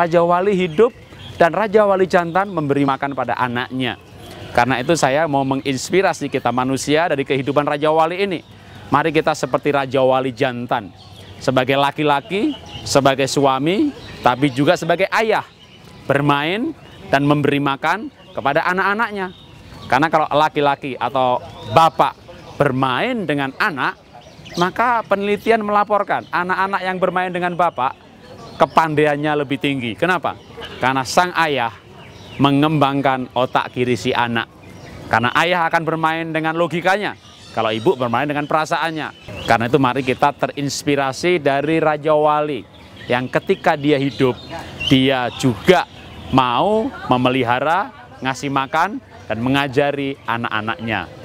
Raja Wali hidup dan Raja Wali jantan memberi makan pada anaknya. Karena itu saya mau menginspirasi kita manusia dari kehidupan Raja Wali ini. Mari kita seperti Raja Wali jantan. Sebagai laki-laki, sebagai suami, tapi juga sebagai ayah. Bermain dan memberi makan kepada anak-anaknya. Karena kalau laki-laki atau bapak bermain dengan anak, maka penelitian melaporkan anak-anak yang bermain dengan bapak kepandaiannya lebih tinggi. Kenapa? Karena sang ayah mengembangkan otak kiri si anak. Karena ayah akan bermain dengan logikanya, kalau ibu bermain dengan perasaannya. Karena itu mari kita terinspirasi dari Raja Wali yang ketika dia hidup, dia juga mau memelihara, ngasih makan, dan mengajari anak-anaknya.